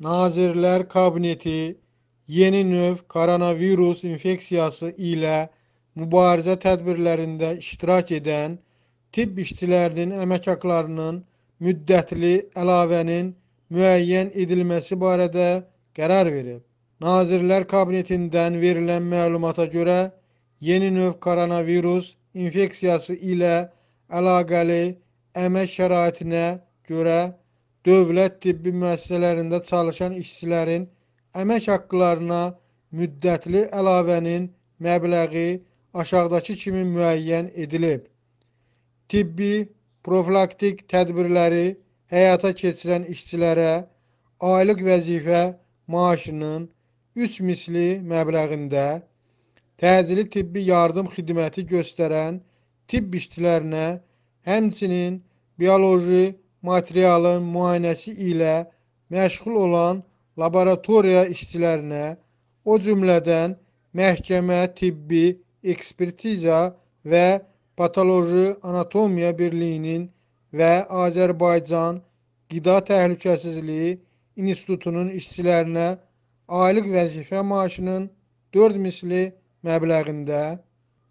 Nazirler Kabineti yeni növ koronavirüs infeksiyası ile mübarize tedbirlerinde iştirak eden tibb işçilərinin əmək haqlarının müddətli əlavənin müəyyən edilməsi barədə qərar verib. Nazirlər Kabinetindən verilən məlumata görə yeni növ koronavirus infeksiyası ile əlaqəli əmək şəraitinə görə dövlət tibbi müəssisələrində çalışan işçilərin əmək haqqlarına müddətli əlavənin məbləği aşağıdakı kimi müəyyən edilib. Tibbi profilaktik tədbirləri həyata keçirən işçilərə aylıq vəzifə maaşının 3 misli məbləğində təcili tibbi yardım xidməti göstərən tibb işçilərinə həmçinin bioloji materialın müayinəsi ilə məşğul olan laboratoriya işçilərinə, o cümlədən məhkəmə, tibbi, ekspertiza və patoloji anatomiya birliyinin və Azərbaycan Qida Təhlükəsizliyi İnstitutunun işçilərinə aylıq vəzifə maaşının 4 misli məbləğində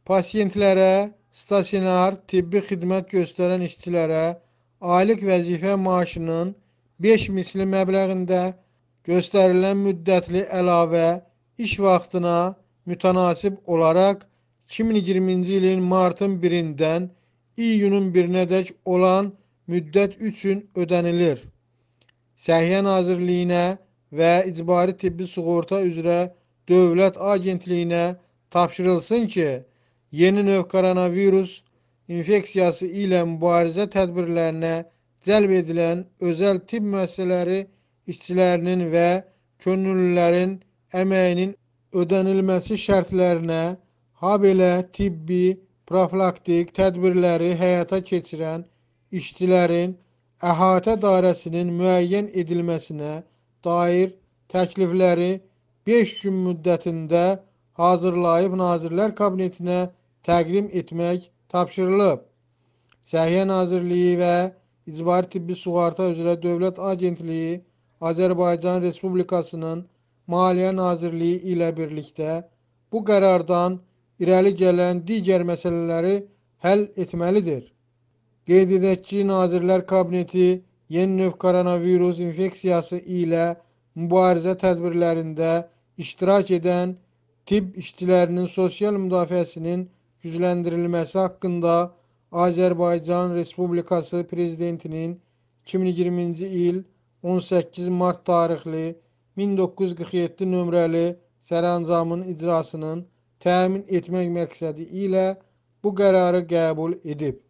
pasiyentlərə stasionar tibbi xidmət göstərən işçilərə aylıq vəzifə maaşının 5 misli məbləğində göstərilən müddətli əlavə iş vaxtına mütənasib olaraq 2020-ci ilin martın 1-dən iyunun 1-nədək olan müddət üçün ödənilir. Səhiyyə Nazirliyinə və İcbari Tibbi Sığorta üzrə Dövlət Agentliyinə tapşırılsın ki, yeni növ koronavirus infeksiyası ilə mübarizə tədbirlərinə cəlb edilən özəl tibb müəssisələri işçilərinin və könüllülərin əməyinin ödənilməsi şərtlərinə, habelə tibbi, profilaktik tədbirləri həyata keçirən işçilərin əhatə dairəsinin müəyyən edilməsinə dair təklifləri 5 gün müddətində hazırlayıb Nazirlər Kabinetinə təqdim etmək tapşırılıb. Səhiyyə Nazirliyi və İcbari Tibbi Suğarta üzrə Dövlət Agentliyi Azərbaycan Respublikasının Maliyyə Nazirliyi ilə birlikdə bu qərardan irəli gələn digər məsələləri həll etməlidir. Qeyd edək ki, Nazirlər Kabineti yeni növ koronavirus infeksiyası ilə mübarizə tədbirlərində iştirak edən tibb işçilərinin sosial müdafiəsinin gücləndirilməsi haqqında Azərbaycan Respublikası Prezidentinin 2020-ci il 18 mart tarixli 1947 nömrəli sərəncamın icrasının təmin etmək məqsədi ilə bu qərarı qəbul edib.